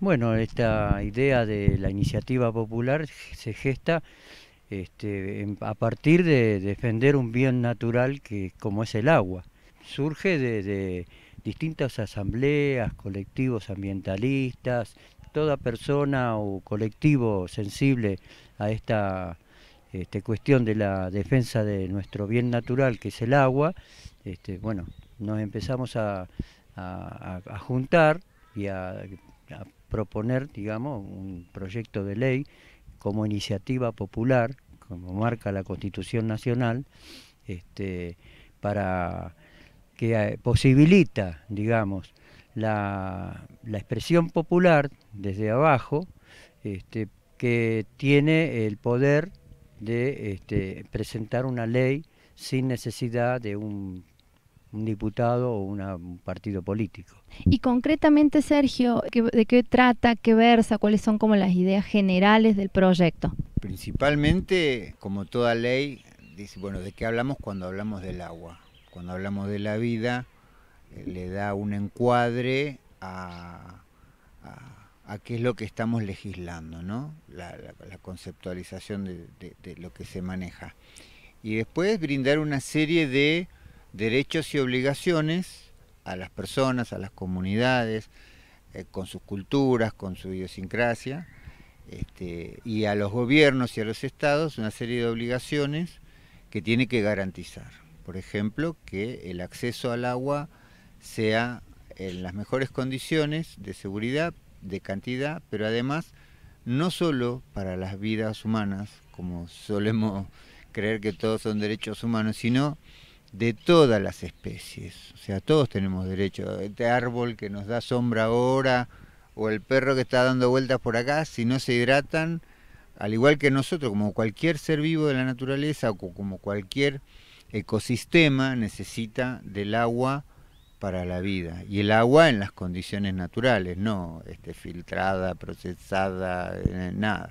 Bueno, esta idea de la iniciativa popular se gesta este, a partir de defender un bien natural que, como es el agua. Surge de, distintas asambleas, colectivos ambientalistas, toda persona o colectivo sensible a esta este, cuestión de la defensa de nuestro bien natural, que es el agua, este, bueno, nos empezamos a, juntar y a proponer, digamos, un proyecto de ley como iniciativa popular, como marca la Constitución Nacional, este, para que eh, posibilita, digamos, la, expresión popular desde abajo, este, que tiene el poder de este, presentar una ley sin necesidad de un un diputado o un partido político. Y concretamente, Sergio, ¿de qué trata, qué versa, cuáles son como las ideas generales del proyecto? Principalmente, como toda ley, dice, bueno, ¿de qué hablamos cuando hablamos del agua? Cuando hablamos de la vida, eh, le da un encuadre a, a, qué es lo que estamos legislando, ¿no? La, conceptualización de lo que se maneja. Y después brindar una serie de derechos y obligaciones a las personas, a las comunidades, eh, con sus culturas, con su idiosincrasia, este, y a los gobiernos y a los estados una serie de obligaciones que tiene que garantizar. Por ejemplo, que el acceso al agua sea en las mejores condiciones de seguridad, de cantidad, pero además no solo para las vidas humanas, como solemos creer que todos son derechos humanos, sino de todas las especies. O sea, todos tenemos derecho. Este árbol que nos da sombra ahora, o el perro que está dando vueltas por acá, si no se hidratan, al igual que nosotros, como cualquier ser vivo de la naturaleza o como cualquier ecosistema, necesita del agua para la vida. Y el agua en las condiciones naturales, no este, filtrada, procesada, eh, nada.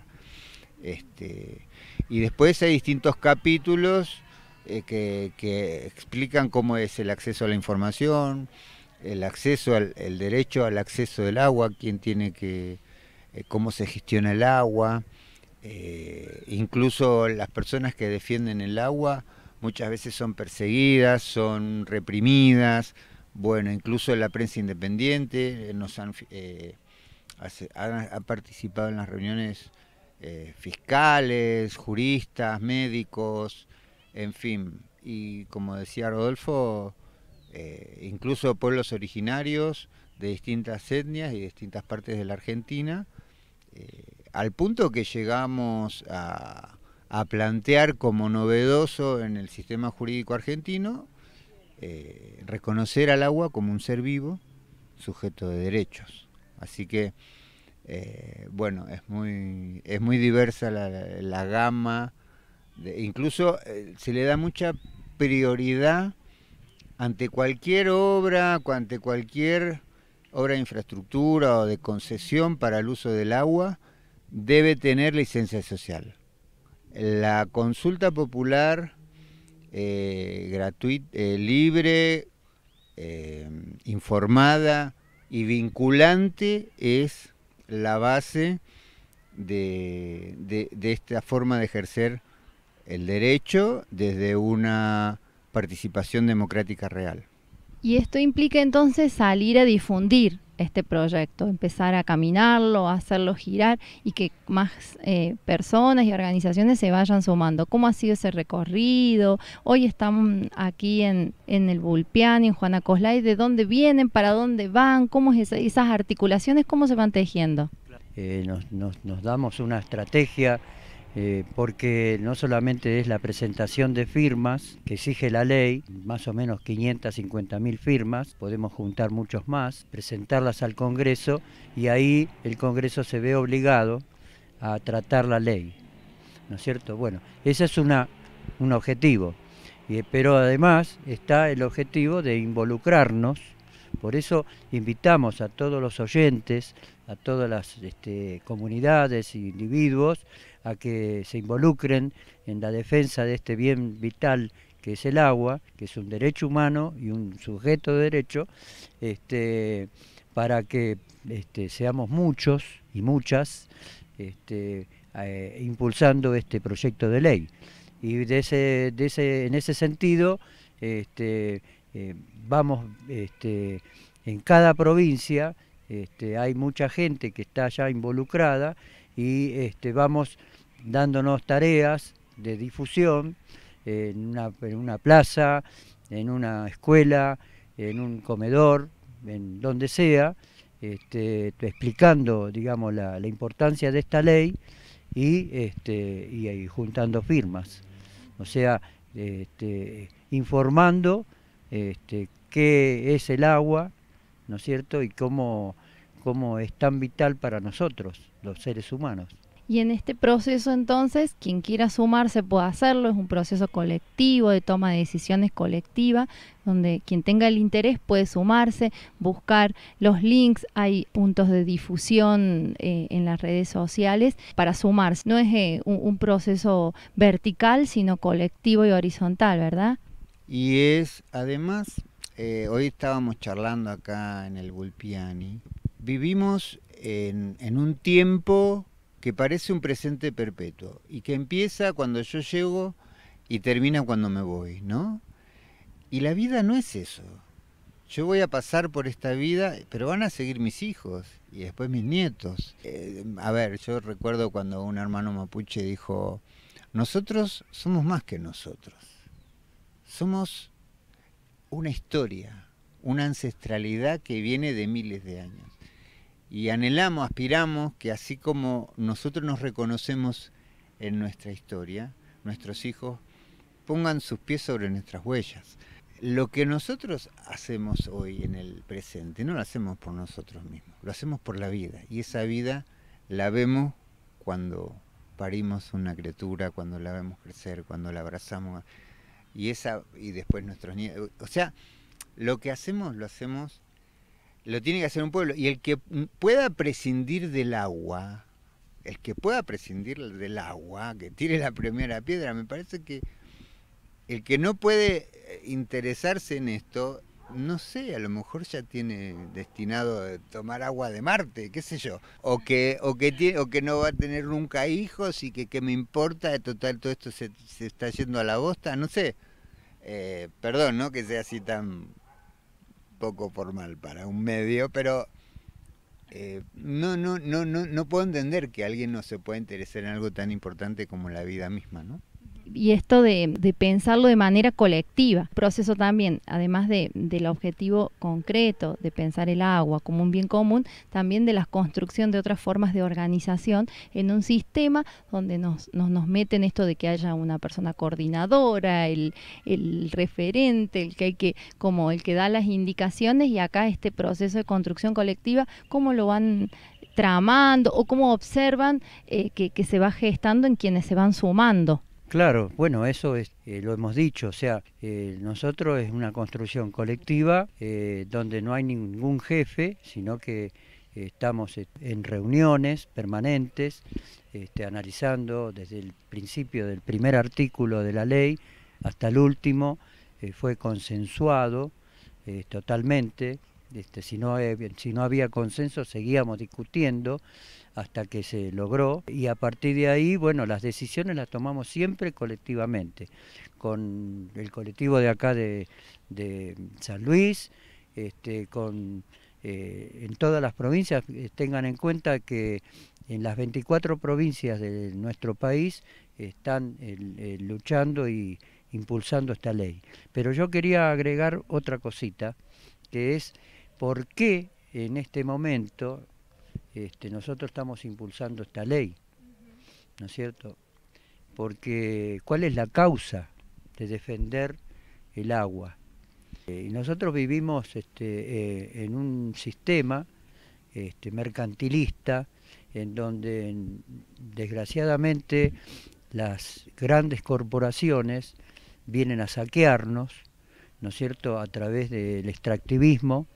Este, y después hay distintos capítulos eh, que, explican cómo es el acceso a la información, el acceso al el derecho al acceso del agua, quién tiene que, eh, cómo se gestiona el agua, eh, incluso las personas que defienden el agua muchas veces son perseguidas, son reprimidas, bueno, incluso la prensa independiente nos han, participado en las reuniones fiscales, juristas, médicos, en fin, y como decía Rodolfo, eh, incluso pueblos originarios de distintas etnias y distintas partes de la Argentina, eh, al punto que llegamos a, plantear como novedoso en el sistema jurídico argentino eh, reconocer al agua como un ser vivo sujeto de derechos. Así que, bueno, es muy, es muy diversa la, la gama incluso eh, se le da mucha prioridad ante cualquier obra, ante cualquier obra de infraestructura o de concesión para el uso del agua, debe tener licencia social. La consulta popular eh, gratuita, eh, libre, informada y vinculante es la base de esta forma de ejercer el derecho desde una participación democrática real. Y esto implica entonces salir a difundir este proyecto, empezar a caminarlo, a hacerlo girar y que más eh, personas y organizaciones se vayan sumando. ¿Cómo ha sido ese recorrido? Hoy estamos aquí en, en el Bulpián, en Juana Coslay. ¿De dónde vienen? ¿Para dónde van? ¿Cómo es esas articulaciones? ¿Cómo se van tejiendo? Eh, nos damos una estrategia eh, porque no solamente es la presentación de firmas que exige la ley, más o menos 550 mil firmas, podemos juntar muchos más, presentarlas al Congreso y ahí el Congreso se ve obligado a tratar la ley. ¿No es cierto? Bueno, ese es un objetivo, pero además está el objetivo de involucrarnos por eso invitamos a todos los oyentes, a todas las este, comunidades e individuos a que se involucren en la defensa de este bien vital que es el agua, que es un derecho humano y un sujeto de derecho, este, para que este, seamos muchos y muchas eh, impulsando este proyecto de ley. Y en ese sentido, eh, vamos en cada provincia este, hay mucha gente que está ya involucrada y este, vamos dándonos tareas de difusión en una, plaza, en una escuela, en un comedor, en donde sea, este, explicando digamos, la, importancia de esta ley y, juntando firmas. O sea, informando qué es el agua, ¿no es cierto? Y cómo, cómo es tan vital para nosotros, los seres humanos. Y en este proceso entonces, quien quiera sumarse puede hacerlo, es un proceso colectivo de toma de decisiones colectiva, donde quien tenga el interés puede sumarse, buscar los links, hay puntos de difusión eh, en las redes sociales para sumarse. No es eh, un proceso vertical, sino colectivo y horizontal, ¿verdad? Y es además eh, hoy estábamos charlando acá en el Gulpiani. Vivimos en, un tiempo que parece un presente perpetuo y que empieza cuando yo llego y termina cuando me voy, ¿no? Y la vida no es eso. Yo voy a pasar por esta vida, pero van a seguir mis hijos y después mis nietos. Eh, a ver, yo recuerdo cuando un hermano mapuche dijo, nosotros somos más que nosotros. Somos una historia, una ancestralidad que viene de miles de años. Y anhelamos, aspiramos que así como nosotros nos reconocemos en nuestra historia, nuestros hijos pongan sus pies sobre nuestras huellas. Lo que nosotros hacemos hoy en el presente no lo hacemos por nosotros mismos, lo hacemos por la vida. Y esa vida la vemos cuando parimos una criatura, cuando la vemos crecer, cuando la abrazamos y esa y después nuestros niños O sea, lo que hacemos lo hacemos, lo tiene que hacer un pueblo. Y el que pueda prescindir del agua, el que pueda prescindir del agua, que tire la primera piedra, me parece que el que no puede interesarse en esto no sé, a lo mejor ya tiene destinado a tomar agua de Marte, qué sé yo, o que, o que, tiene, o que no va a tener nunca hijos y que, qué me importa, total, todo esto se, se está yendo a la bosta, no sé. perdón, ¿no? Que sea así tan poco formal para un medio, pero no, no, no, no, no puedo entender que alguien no se pueda interesar en algo tan importante como la vida misma, ¿no? y esto de, pensarlo de manera colectiva. Proceso también, además de, del objetivo concreto de pensar el agua como un bien común, también de la construcción de otras formas de organización en un sistema donde nos, nos, meten esto de que haya una persona coordinadora, el, referente, el que como el que da las indicaciones, y acá este proceso de construcción colectiva, cómo lo van tramando o cómo observan eh, que, que se va gestando en quienes se van sumando. Claro, bueno, eso es, eh, lo hemos dicho, o sea, eh, nosotros es una construcción colectiva eh, donde no hay ningún jefe, sino que estamos en reuniones permanentes, este, analizando desde el principio del primer artículo de la ley hasta el último, fue consensuado totalmente, este, si no había consenso seguíamos discutiendo hasta que se logró y a partir de ahí, bueno, las decisiones las tomamos siempre colectivamente, con el colectivo de acá de, San Luis, este, con, eh, en todas las provincias, eh, tengan en cuenta que en las 24 provincias de nuestro país están eh, luchando y impulsando esta ley. Pero yo quería agregar otra cosita, que es por qué en este momento este, nosotros estamos impulsando esta ley, ¿no es cierto? Porque ¿cuál es la causa de defender el agua? Eh, y nosotros vivimos este, eh, en un sistema este, mercantilista en donde desgraciadamente las grandes corporaciones vienen a saquearnos, ¿no es cierto?, a través del extractivismo,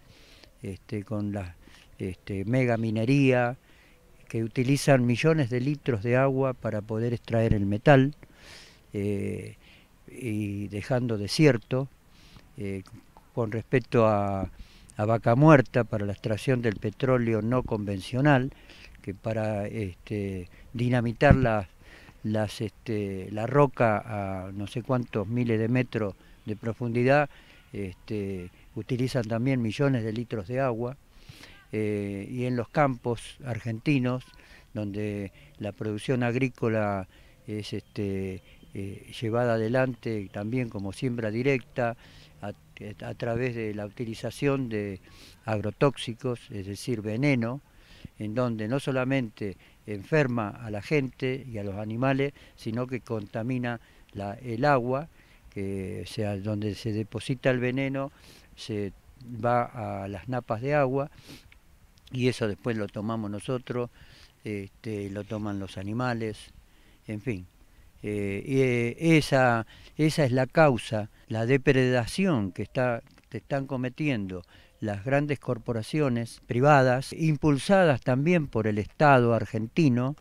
con las este, minería, que utilizan millones de litros de agua para poder extraer el metal eh, y dejando desierto. Eh, con respecto a, vaca muerta para la extracción del petróleo no convencional, que para este, dinamitar este, la roca a no sé cuántos miles de metros de profundidad, este, utilizan también millones de litros de agua. Eh, y en los campos argentinos, donde la producción agrícola es este, eh, llevada adelante también como siembra directa a, través de la utilización de agrotóxicos, es decir, veneno, en donde no solamente enferma a la gente y a los animales, sino que contamina el agua, que donde se deposita el veneno, se va a las napas de agua y eso después lo tomamos nosotros, este, lo toman los animales, en fin. Eh, eh, esa, esa es la causa, la depredación que está, te están cometiendo las grandes corporaciones privadas, impulsadas también por el Estado argentino,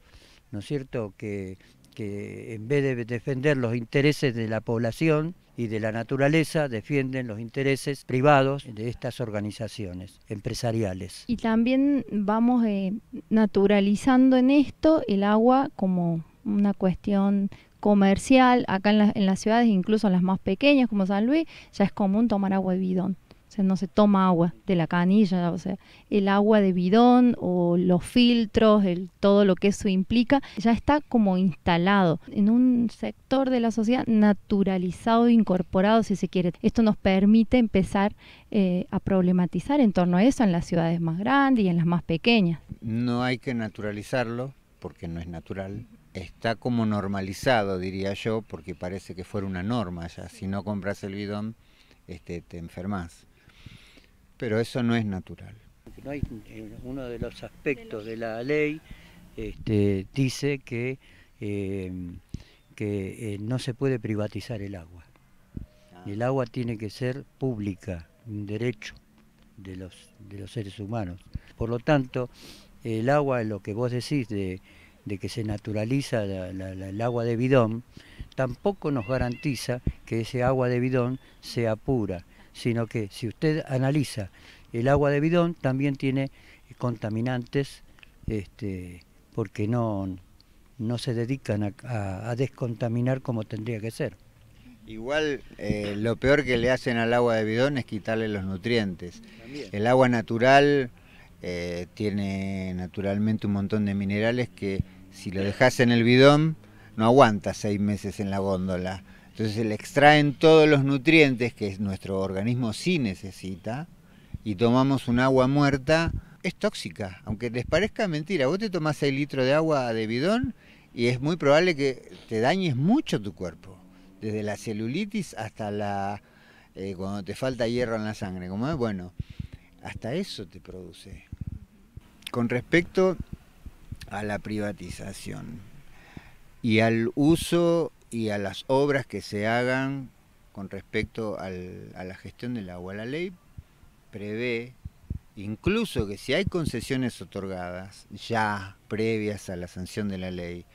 ¿no es cierto?, que, que en vez de defender los intereses de la población, y de la naturaleza defienden los intereses privados de estas organizaciones empresariales. Y también vamos eh, naturalizando en esto el agua como una cuestión comercial, acá en, en las ciudades, incluso en las más pequeñas como San Luis, ya es común tomar agua de bidón. O sea, no se toma agua de la canilla, o sea, el agua de bidón o los filtros, todo lo que eso implica, ya está como instalado en un sector de la sociedad naturalizado, incorporado, si se quiere. Esto nos permite empezar eh, a problematizar en torno a eso en las ciudades más grandes y en las más pequeñas. No hay que naturalizarlo porque no es natural. Está como normalizado, diría yo, porque parece que fuera una norma ya. Si no compras el bidón, este, te enfermas pero eso no es natural. Eh, uno de los aspectos de la ley este, dice que, em, eh, no se puede privatizar el agua. Ah. El agua tiene que ser pública, un derecho de los, seres humanos. Por lo tanto, el agua, lo que vos decís de, que se naturaliza el agua de bidón, tampoco nos garantiza que ese agua de bidón sea pura sino que si usted analiza el agua de bidón, también tiene contaminantes, este, porque no, no se dedican a, descontaminar como tendría que ser. Igual eh, lo peor que le hacen al agua de bidón es quitarle los nutrientes. El agua natural eh, tiene naturalmente un montón de minerales que si lo dejas en el bidón no aguanta seis meses en la góndola. Entonces se le extraen todos los nutrientes que nuestro organismo sí necesita y tomamos un agua muerta, es tóxica, aunque les parezca mentira. Vos te tomás el litro de agua de bidón y es muy probable que te dañes mucho tu cuerpo, desde la celulitis hasta la eh, cuando te falta hierro en la sangre, como es bueno, hasta eso te produce. Con respecto a la privatización y al uso y a las obras que se hagan con respecto a la gestión del agua. La ley prevé incluso que si hay concesiones otorgadas ya previas a la sanción de la ley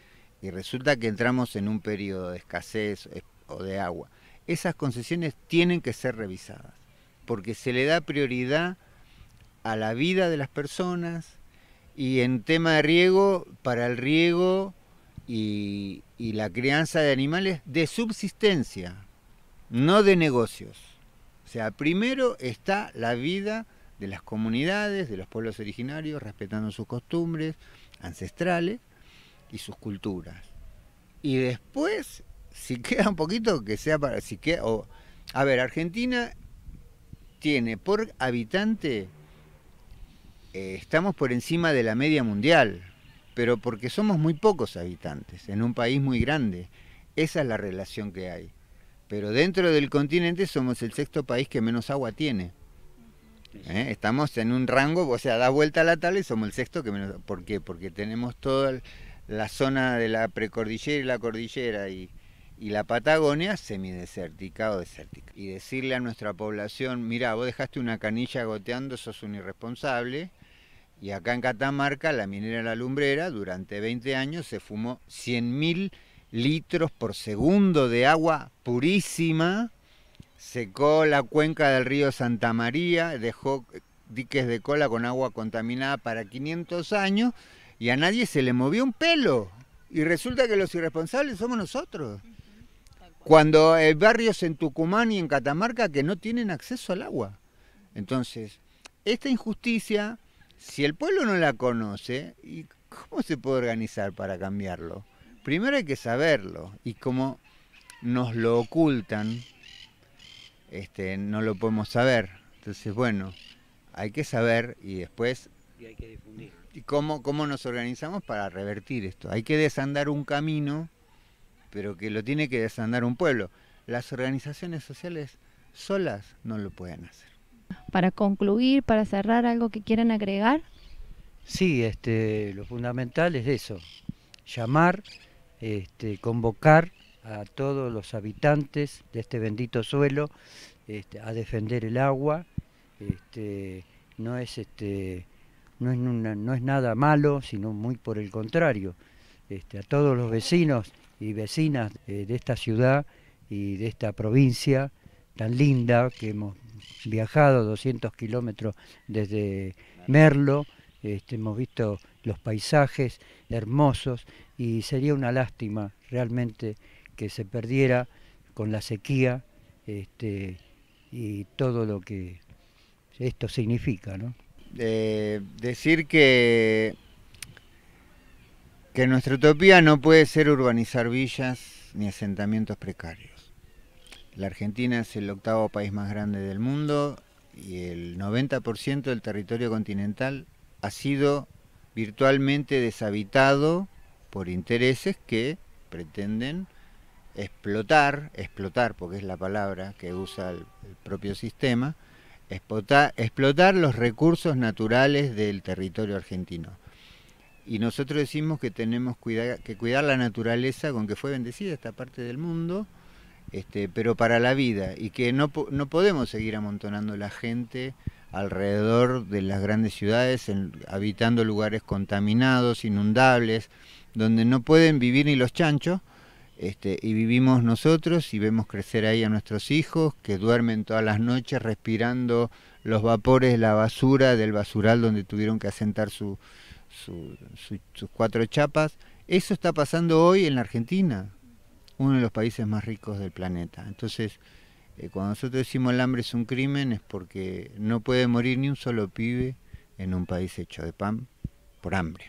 y resulta que entramos en un periodo de escasez o de agua, esas concesiones tienen que ser revisadas porque se le da prioridad a la vida de las personas y en tema de riego, para el riego y, y la crianza de animales de subsistencia, no de negocios. O sea, primero está la vida de las comunidades, de los pueblos originarios, respetando sus costumbres ancestrales y sus culturas. Y después, si queda un poquito, que sea para... Si queda, a ver, Argentina tiene por habitante, eh, estamos por encima de la media mundial pero porque somos muy pocos habitantes, en un país muy grande. Esa es la relación que hay. Pero dentro del continente somos el sexto país que menos agua tiene. ¿Eh? Estamos en un rango, o sea, da vuelta a la tabla y somos el sexto que menos... ¿Por qué? Porque tenemos toda la zona de la precordillera y la cordillera y, y la Patagonia semidesértica o desértica. Y decirle a nuestra población, mira, vos dejaste una canilla goteando, sos un irresponsable, y acá en Catamarca, la minera La Lumbrera, durante 20 años se fumó 100.000 litros por segundo de agua purísima, secó la cuenca del río Santa María, dejó diques de cola con agua contaminada para 500 años y a nadie se le movió un pelo. Y resulta que los irresponsables somos nosotros. Cuando hay barrios en Tucumán y en Catamarca que no tienen acceso al agua. Entonces, esta injusticia si el pueblo no la conoce, ¿y ¿cómo se puede organizar para cambiarlo? Primero hay que saberlo y como nos lo ocultan, este, no lo podemos saber. Entonces, bueno, hay que saber y después... Y hay que Y ¿Cómo nos organizamos para revertir esto? Hay que desandar un camino, pero que lo tiene que desandar un pueblo. Las organizaciones sociales solas no lo pueden hacer. Para concluir, para cerrar, algo que quieran agregar. Sí, este, lo fundamental es eso, llamar, este, convocar a todos los habitantes de este bendito suelo este, a defender el agua. Este, no es este, no es, nada malo, sino muy por el contrario. Este, a todos los vecinos y vecinas de, eh, de esta ciudad y de esta provincia tan linda que hemos viajado 200 kilómetros desde Merlo, este, hemos visto los paisajes hermosos y sería una lástima realmente que se perdiera con la sequía este, y todo lo que esto significa. decir que nuestra utopía no puede ser urbanizar villas ni asentamientos precarios. La Argentina es el octavo país más grande del mundo y el 90% del territorio continental ha sido virtualmente deshabitado por intereses que pretenden explotar, explotar porque es la palabra que usa el, propio sistema, explotar, explotar los recursos naturales del territorio argentino y nosotros decimos que tenemos que cuidar la naturaleza con que fue bendecida esta parte del mundo este, pero para la vida, y que no, no podemos seguir amontonando la gente alrededor de las grandes ciudades, habitando lugares contaminados, inundables, donde no pueden vivir ni los chanchos, este, y vivimos nosotros y vemos crecer ahí a nuestros hijos que duermen todas las noches respirando los vapores, la basura del basural donde tuvieron que asentar sus cuatro chapas. Eso está pasando hoy en la Argentina uno de los países más ricos del planeta. Entonces, eh, cuando nosotros decimos el hambre es un crimen es porque no puede morir ni un solo pibe en un país hecho de pan por hambre.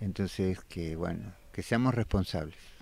Entonces, que bueno, que seamos responsables.